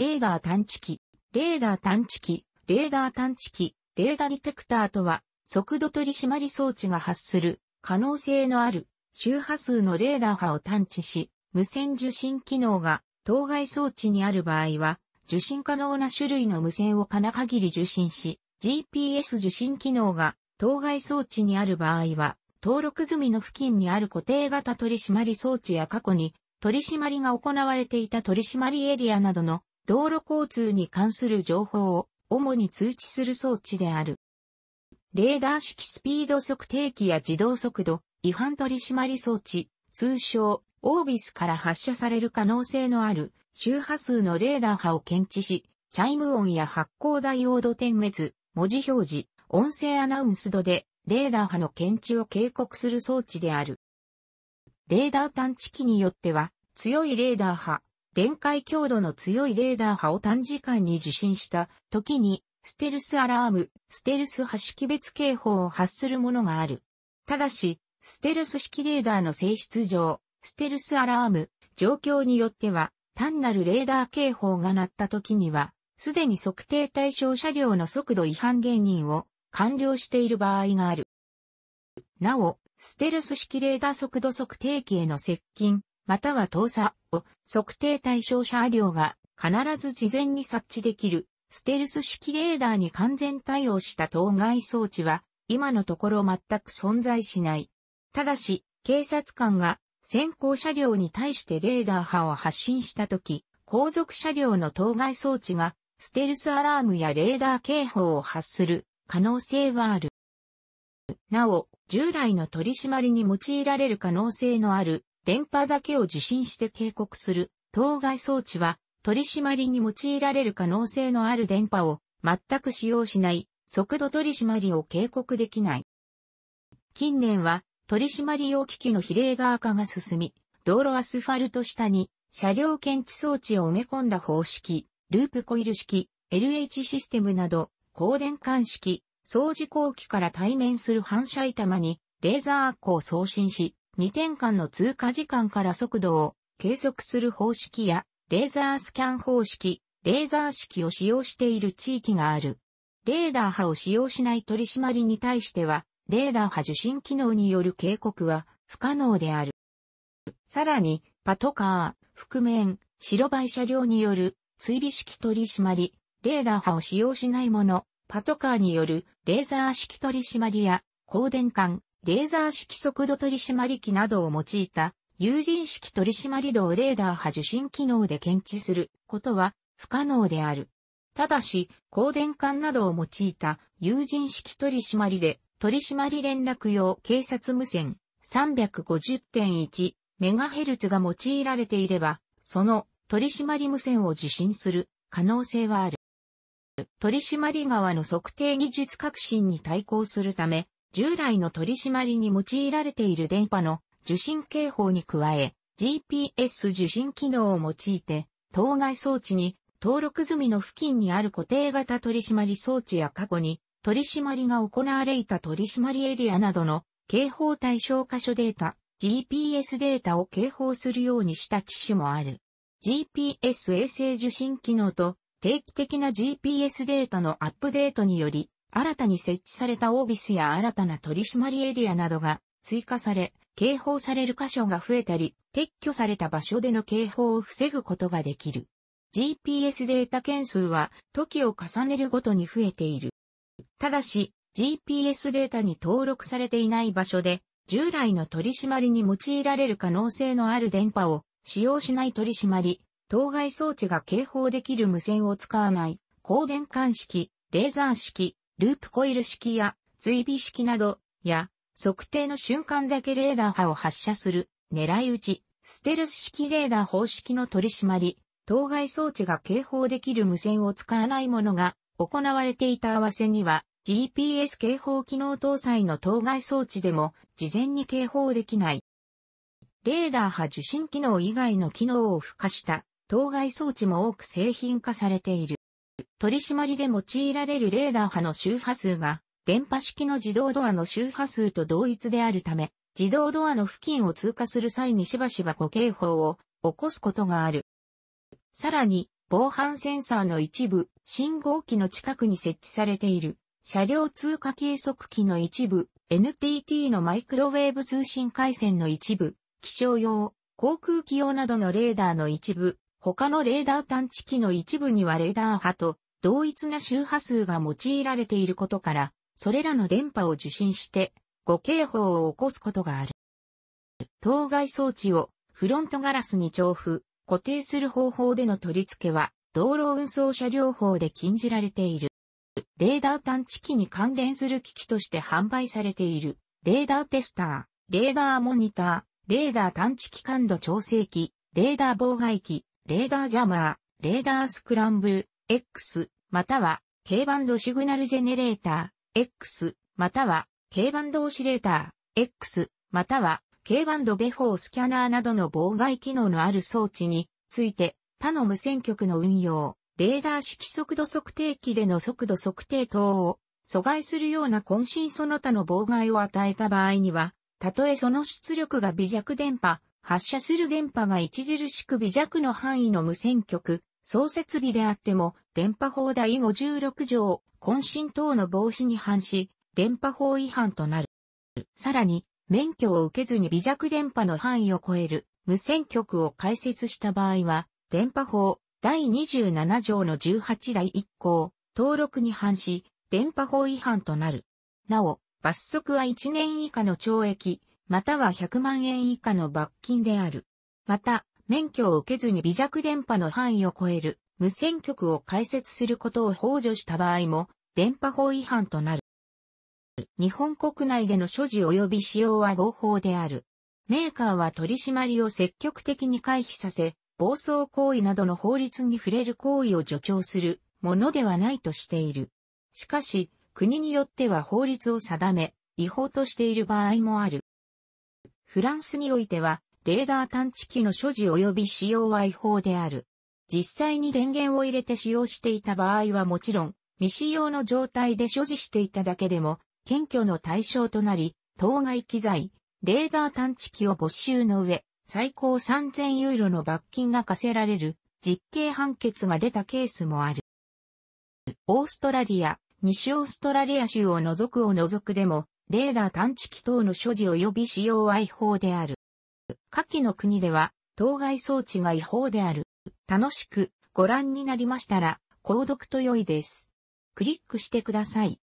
レーダー探知機、レーダー探知機、レーダー探知機、レーダーディテクターとは、速度取締り装置が発する可能性のある周波数のレーダー波を探知し、無線受信機能が当該装置にある場合は、受信可能な種類の無線をかな限り受信し、GPS 受信機能が当該装置にある場合は、登録済みの付近にある固定型取締装置や過去に取締りが行われていた取締りエリアなどの道路交通に関する情報を主に通知する装置である。レーダー式スピード測定器や自動速度、違反取締装置、通称、オービスから発射される可能性のある周波数のレーダー波を検知し、チャイム音や発光ダイオード点滅、文字表示、音声アナウンス度で、レーダー波の検知を警告する装置である。レーダー探知機によっては、強いレーダー波、電解強度の強いレーダー波を短時間に受信した時に、ステルスアラーム、ステルス波識別警報を発するものがある。ただし、ステルス式レーダーの性質上、ステルスアラーム、状況によっては、単なるレーダー警報が鳴った時には、すでに測定対象車両の速度違反原因を完了している場合がある。なお、ステルス式レーダー速度測定器への接近、または倒査を測定対象車両が必ず事前に察知できるステルス式レーダーに完全対応した当該装置は今のところ全く存在しない。ただし、警察官が先行車両に対してレーダー波を発信したとき、後続車両の当該装置がステルスアラームやレーダー警報を発する可能性はある。なお、従来の取り締まりに用いられる可能性のある電波だけを受信して警告する当該装置は取締りに用いられる可能性のある電波を全く使用しない速度取締りを警告できない。近年は取締り用機器の比例側化が進み、道路アスファルト下に車両検知装置を埋め込んだ方式、ループコイル式、LH システムなど、光電管式、掃除工機から対面する反射板にレーザー光を送信し、2点間の通過時間から速度を計測する方式や、レーザースキャン方式、レーザー式を使用している地域がある。レーダー波を使用しない取り締まりに対しては、レーダー波受信機能による警告は不可能である。さらに、パトカー、覆面、白バイ車両による追尾式取り締まり、レーダー波を使用しないもの、パトカーによるレーザー式取り締まりや、光電管、レーザー式速度取締機などを用いた有人式取締動レーダー波受信機能で検知することは不可能である。ただし、光電管などを用いた有人式取締で取締連絡用警察無線 350.1MHz が用いられていれば、その取締無線を受信する可能性はある。取締側の測定技術革新に対抗するため、従来の取り締まりに用いられている電波の受信警報に加え、GPS 受信機能を用いて、当該装置に登録済みの付近にある固定型取締り装置や過去に取締りが行われた取締りエリアなどの警報対象箇所データ、GPS データを警報するようにした機種もある。GPS 衛星受信機能と定期的な GPS データのアップデートにより新たに設置されたオービスや新たな取締エリアなどが追加され、警報される箇所が増えたり、撤去された場所での警報を防ぐことができる。GPS データ件数は時を重ねるごとに増えている。ただし、GPS データに登録されていない場所で、従来の取締りに用いられる可能性のある電波を使用しない取締り、当該装置が警報できる無線を使わない、光電管式、レーザー式、ループコイル式や追尾式など、や、測定の瞬間だけレーダー波を発射する、狙い撃ち、ステルス式レーダー方式の取り締まり、当該装置が警報できる無線を使わないものが行われていた合わせには、GPS 警報機能搭載の当該装置でも事前に警報できない。レーダー波受信機能以外の機能を付加した当該装置も多く製品化されている。取り締まりで用いられるレーダー波の周波数が、電波式の自動ドアの周波数と同一であるため、自動ドアの付近を通過する際にしばしば固警報を起こすことがある。さらに、防犯センサーの一部、信号機の近くに設置されている、車両通過計測器の一部、NTT のマイクロウェーブ通信回線の一部、気象用、航空機用などのレーダーの一部、他のレーダー探知機の一部にはレーダー波と同一な周波数が用いられていることから、それらの電波を受信して、誤警報を起こすことがある。当該装置をフロントガラスに調布、固定する方法での取り付けは、道路運送車両法で禁じられている。レーダー探知機に関連する機器として販売されている、レーダーテスター、レーダーモニター、レーダー探知機感度調整機、レーダー妨害機、レーダージャマー、レーダースクランブル、X または、K バンドシグナルジェネレーター X または、K バンドオシレーター X または、K バンドベフォースキャナーなどの妨害機能のある装置について、他の無線局の運用、レーダー式速度測定器での速度測定等を阻害するような渾身その他の妨害を与えた場合には、たとえその出力が微弱電波、発射する電波が著しく微弱の範囲の無線局、総設備であっても、電波法第56条、渾身等の防止に反し、電波法違反となる。さらに、免許を受けずに微弱電波の範囲を超える無線局を開設した場合は、電波法第27条の18第1項、登録に反し、電波法違反となる。なお、罰則は1年以下の懲役、または100万円以下の罰金である。また、免許を受けずに微弱電波の範囲を超える無線局を開設することを補助した場合も、電波法違反となる。日本国内での所持及び使用は合法である。メーカーは取り締まりを積極的に回避させ、暴走行為などの法律に触れる行為を助長するものではないとしている。しかし、国によっては法律を定め、違法としている場合もある。フランスにおいては、レーダー探知機の所持及び使用は違法である。実際に電源を入れて使用していた場合はもちろん、未使用の状態で所持していただけでも、検挙の対象となり、当該機材、レーダー探知機を没収の上、最高3000ユーロの罰金が課せられる、実刑判決が出たケースもある。オーストラリア、西オーストラリア州を除くを除くでも、レーダー探知機等の所持及び使用は違法である。下記の国では、当該装置が違法である。楽しくご覧になりましたら、購読と良いです。クリックしてください。